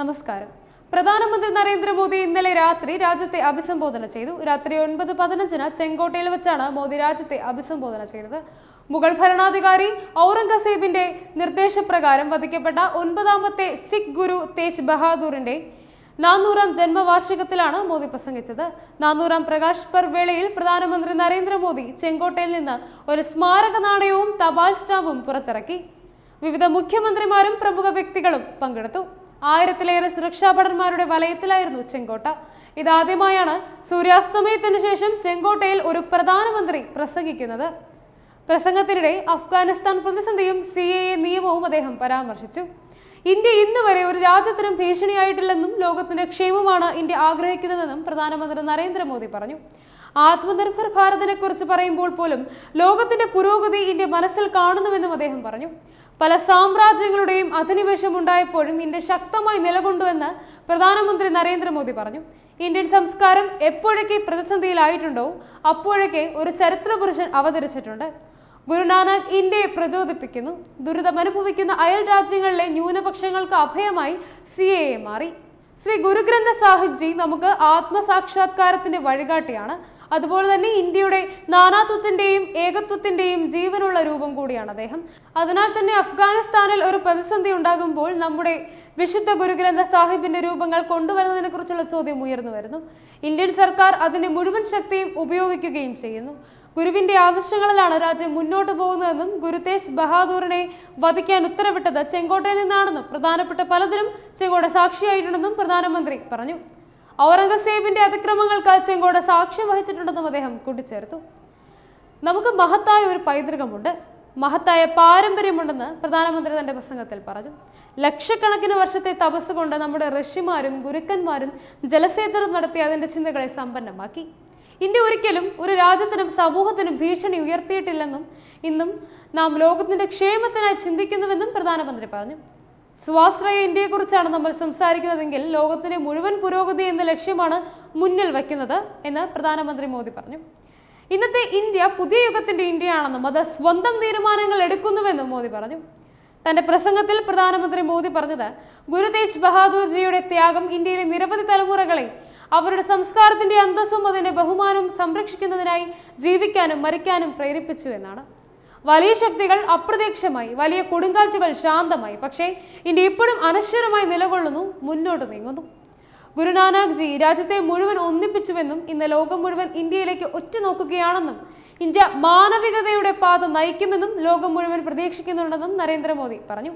നമസ്കാരം പ്രധാനമന്ത്രി നരേന്ദ്രമോദി ഇന്നലെ രാത്രി രാജ്യത്തെ അഭിസംബോധന ചെയ്തു രാത്രി ഒൻപത് പതിനഞ്ചിന് ചെങ്കോട്ടയിൽ വെച്ചാണ് മോദി രാജ്യത്തെ അഭിസംബോധന ചെയ്തത് മുഗൾ ഭരണാധികാരി ഔറംഗസേബിന്റെ നിർദ്ദേശപ്രകാരം വധിക്കപ്പെട്ട ഒൻപതാമത്തെ സിഖ് ഗുരു തേജ് ബഹാദൂറിന്റെ നാനൂറാം ജന്മവാർഷികത്തിലാണ് മോദി പ്രസംഗിച്ചത് നാനൂറാം പ്രകാശ് പർവേളയിൽ പ്രധാനമന്ത്രി നരേന്ദ്രമോദി ചെങ്കോട്ടയിൽ നിന്ന് ഒരു സ്മാരക നാണയവും തപാൽ സ്റ്റാമ്പും പുറത്തിറക്കി വിവിധ മുഖ്യമന്ത്രിമാരും പ്രമുഖ വ്യക്തികളും പങ്കെടുത്തു ആയിരത്തിലേറെ സുരക്ഷാഭടന്മാരുടെ വലയത്തിലായിരുന്നു ചെങ്കോട്ട ഇതാദ്യമായാണ് സൂര്യാസ്തമയത്തിനു ശേഷം ചെങ്കോട്ടയിൽ ഒരു പ്രധാനമന്ത്രി പ്രസംഗിക്കുന്നത് പ്രസംഗത്തിനിടെ അഫ്ഗാനിസ്ഥാൻ പ്രതിസന്ധിയും സി എ എ നിയമവും അദ്ദേഹം പരാമർശിച്ചു ഇന്ത്യ ഇന്ന് വരെ ഒരു രാജ്യത്തിനും ഭീഷണിയായിട്ടില്ലെന്നും ലോകത്തിന്റെ ക്ഷേമമാണ് ഇന്ത്യ ആഗ്രഹിക്കുന്നതെന്നും പ്രധാനമന്ത്രി നരേന്ദ്രമോദി പറഞ്ഞു ആത്മനിർഭർ ഭാരതിനെ കുറിച്ച് പറയുമ്പോൾ പോലും ലോകത്തിന്റെ പുരോഗതി ഇന്ത്യ മനസ്സിൽ കാണുന്നുവെന്നും അദ്ദേഹം പറഞ്ഞു പല സാമ്രാജ്യങ്ങളുടെയും അധിനിവേശം ഉണ്ടായപ്പോഴും ഇന്ത്യ ശക്തമായി നിലകൊണ്ടുവെന്ന് പ്രധാനമന്ത്രി നരേന്ദ്രമോദി പറഞ്ഞു ഇന്ത്യൻ സംസ്കാരം എപ്പോഴൊക്കെ പ്രതിസന്ധിയിലായിട്ടുണ്ടോ അപ്പോഴൊക്കെ ഒരു ചരിത്രപുരുഷൻ അവതരിച്ചിട്ടുണ്ട് ഗുരുനാനാക് ഇന്ത്യയെ പ്രചോദിപ്പിക്കുന്നു ദുരിതമനുഭവിക്കുന്ന അയൽ രാജ്യങ്ങളിലെ ന്യൂനപക്ഷങ്ങൾക്ക് അഭയമായി സി എ മാറി ശ്രീ ഗുരുഗ്രന്ഥ സാഹിബ് ജി നമുക്ക് ആത്മസാക്ഷാത്കാരത്തിന്റെ വഴികാട്ടിയാണ് അതുപോലെ തന്നെ ഇന്ത്യയുടെ നാനാത്വത്തിന്റെയും ഏകത്വത്തിൻ്റെയും ജീവനുള്ള രൂപം കൂടിയാണ് അദ്ദേഹം അതിനാൽ തന്നെ അഫ്ഗാനിസ്ഥാനിൽ ഒരു പ്രതിസന്ധി ഉണ്ടാകുമ്പോൾ നമ്മുടെ വിശുദ്ധ ഗുരുഗ്രന്ഥ സാഹിബിന്റെ രൂപങ്ങൾ കൊണ്ടുവരുന്നതിനെ കുറിച്ചുള്ള ചോദ്യം ഉയർന്നു വരുന്നു ഇന്ത്യൻ സർക്കാർ അതിന്റെ മുഴുവൻ ശക്തിയും ഉപയോഗിക്കുകയും ചെയ്യുന്നു ഗുരുവിന്റെ ആദർശങ്ങളിലാണ് രാജ്യം മുന്നോട്ട് പോകുന്നതെന്നും ഗുരു തേജ് ബഹാദൂറിനെ വധിക്കാൻ ഉത്തരവിട്ടത് ചെങ്കോട്ടയിൽ നിന്നാണെന്നും പ്രധാനപ്പെട്ട പലതിനും ചെങ്കോട്ട സാക്ഷിയായിട്ടുണ്ടെന്നും പ്രധാനമന്ത്രി പറഞ്ഞു ഔറംഗസേബിന്റെ അതിക്രമങ്ങൾക്ക് ചെങ്കോട് സാക്ഷ്യം വഹിച്ചിട്ടുണ്ടെന്നും അദ്ദേഹം കൂട്ടിച്ചേർത്തു നമുക്ക് മഹത്തായ ഒരു പൈതൃകമുണ്ട് മഹത്തായ പാരമ്പര്യമുണ്ടെന്ന് പ്രധാനമന്ത്രി തന്റെ പ്രസംഗത്തിൽ പറഞ്ഞു ലക്ഷക്കണക്കിന് വർഷത്തെ തപസ് കൊണ്ട് നമ്മുടെ ഋഷിമാരും ഗുരുക്കന്മാരും ജലസേചനം നടത്തി അതിന്റെ ചിന്തകളെ സമ്പന്നമാക്കി ഇന്ത്യ ഒരിക്കലും ഒരു രാജ്യത്തിനും സമൂഹത്തിനും ഭീഷണി ഉയർത്തിയിട്ടില്ലെന്നും ഇന്നും നാം ലോകത്തിന്റെ ക്ഷേമത്തിനായി ചിന്തിക്കുന്നുവെന്നും പ്രധാനമന്ത്രി പറഞ്ഞു സ്വാശ്രയ ഇന്ത്യയെക്കുറിച്ചാണ് നമ്മൾ സംസാരിക്കുന്നതെങ്കിൽ ലോകത്തിന്റെ മുഴുവൻ പുരോഗതി എന്ന ലക്ഷ്യമാണ് മുന്നിൽ വയ്ക്കുന്നത് എന്ന് പ്രധാനമന്ത്രി മോദി പറഞ്ഞു ഇന്നത്തെ ഇന്ത്യ പുതിയ യുഗത്തിന്റെ ഇന്ത്യയാണെന്നും അത് സ്വന്തം തീരുമാനങ്ങൾ എടുക്കുന്നുവെന്നും മോദി പറഞ്ഞു തന്റെ പ്രസംഗത്തിൽ പ്രധാനമന്ത്രി മോദി പറഞ്ഞത് ഗുരുദേശ് ബഹാദൂർജിയുടെ ത്യാഗം ഇന്ത്യയിലെ നിരവധി തലമുറകളെ അവരുടെ സംസ്കാരത്തിന്റെ അന്തസ്സും അതിന്റെ ബഹുമാനവും സംരക്ഷിക്കുന്നതിനായി ജീവിക്കാനും മരിക്കാനും പ്രേരിപ്പിച്ചു എന്നാണ് വലിയ ശക്തികൾ അപ്രത്യക്ഷമായി വലിയ കൊടുങ്കാറ്റുകൾ ശാന്തമായി പക്ഷേ ഇനി ഇപ്പോഴും അനശ്വരമായി നിലകൊള്ളുന്നു മുന്നോട്ട് നീങ്ങുന്നു ഗുരുനാനാക് ജി രാജ്യത്തെ മുഴുവൻ ഒന്നിപ്പിച്ചുവെന്നും ഇന്ന് ലോകം മുഴുവൻ ഇന്ത്യയിലേക്ക് ഉറ്റുനോക്കുകയാണെന്നും ഇന്ത്യ മാനവികതയുടെ പാത നയിക്കുമെന്നും ലോകം മുഴുവൻ പ്രതീക്ഷിക്കുന്നുണ്ടെന്നും നരേന്ദ്രമോദി പറഞ്ഞു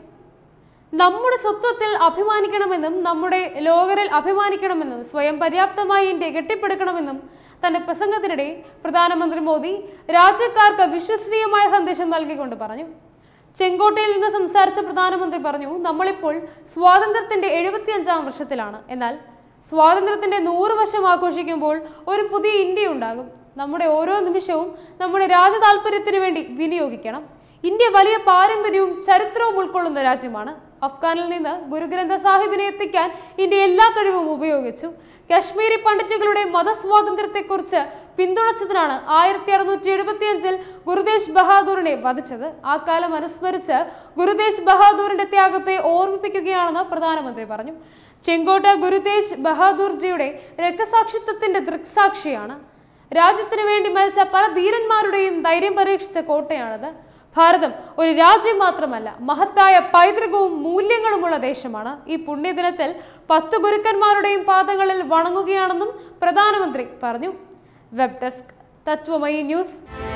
നമ്മുടെ സ്വത്വത്തിൽ അഭിമാനിക്കണമെന്നും നമ്മുടെ ലോകരിൽ അഭിമാനിക്കണമെന്നും സ്വയം പര്യാപ്തമായി ഇന്ത്യ കെട്ടിപ്പടുക്കണമെന്നും തന്റെ പ്രസംഗത്തിനിടെ പ്രധാനമന്ത്രി മോദി രാജ്യക്കാർക്ക് വിശ്വസനീയമായ സന്ദേശം നൽകിക്കൊണ്ട് പറഞ്ഞു ചെങ്കോട്ടയിൽ നിന്ന് സംസാരിച്ച പ്രധാനമന്ത്രി പറഞ്ഞു നമ്മളിപ്പോൾ സ്വാതന്ത്ര്യത്തിന്റെ എഴുപത്തിയഞ്ചാം വർഷത്തിലാണ് എന്നാൽ സ്വാതന്ത്ര്യത്തിന്റെ നൂറ് വർഷം ആഘോഷിക്കുമ്പോൾ ഒരു പുതിയ ഇന്ത്യ ഉണ്ടാകും നമ്മുടെ ഓരോ നിമിഷവും നമ്മുടെ രാജ്യ വേണ്ടി വിനിയോഗിക്കണം ഇന്ത്യ വലിയ പാരമ്പര്യവും ചരിത്രവും ഉൾക്കൊള്ളുന്ന രാജ്യമാണ് അഫ്ഗാനിൽ നിന്ന് ഗുരുഗ്രന്ഥ സാഹിബിനെ എത്തിക്കാൻ ഇന്ത്യ എല്ലാ കഴിവും ഉപയോഗിച്ചു കശ്മീരി പണ്ഡിറ്റുകളുടെ മതസ്വാതന്ത്ര്യത്തെക്കുറിച്ച് പിന്തുണച്ചതിനാണ് ആയിരത്തി അറുന്നൂറ്റി എഴുപത്തിയഞ്ചിൽ ഗുരുദേശ് ബഹാദൂറിനെ വധിച്ചത് ആ കാലം അനുസ്മരിച്ച് ഗുരുദേശ് ബഹാദൂറിന്റെ ത്യാഗത്തെ ഓർമ്മിപ്പിക്കുകയാണെന്ന് പ്രധാനമന്ത്രി പറഞ്ഞു ചെങ്കോട്ട ഗുരുദേശ് ബഹാദൂർജിയുടെ രക്തസാക്ഷിത്വത്തിന്റെ ദൃക്സാക്ഷിയാണ് രാജ്യത്തിനു വേണ്ടി മരിച്ച പല ധീരന്മാരുടെയും ധൈര്യം പരീക്ഷിച്ച കോട്ടയാണത് ഭാരതം ഒരു രാജ്യം മാത്രമല്ല മഹത്തായ പൈതൃകവും മൂല്യങ്ങളുമുള്ള ദേശമാണ് ഈ പുണ്യദിനത്തിൽ പത്ത് ഗുരുക്കന്മാരുടെയും പാദങ്ങളിൽ വണങ്ങുകയാണെന്നും പ്രധാനമന്ത്രി പറഞ്ഞു വെബ് ഡെസ്ക് തത്വമയി ന്യൂസ്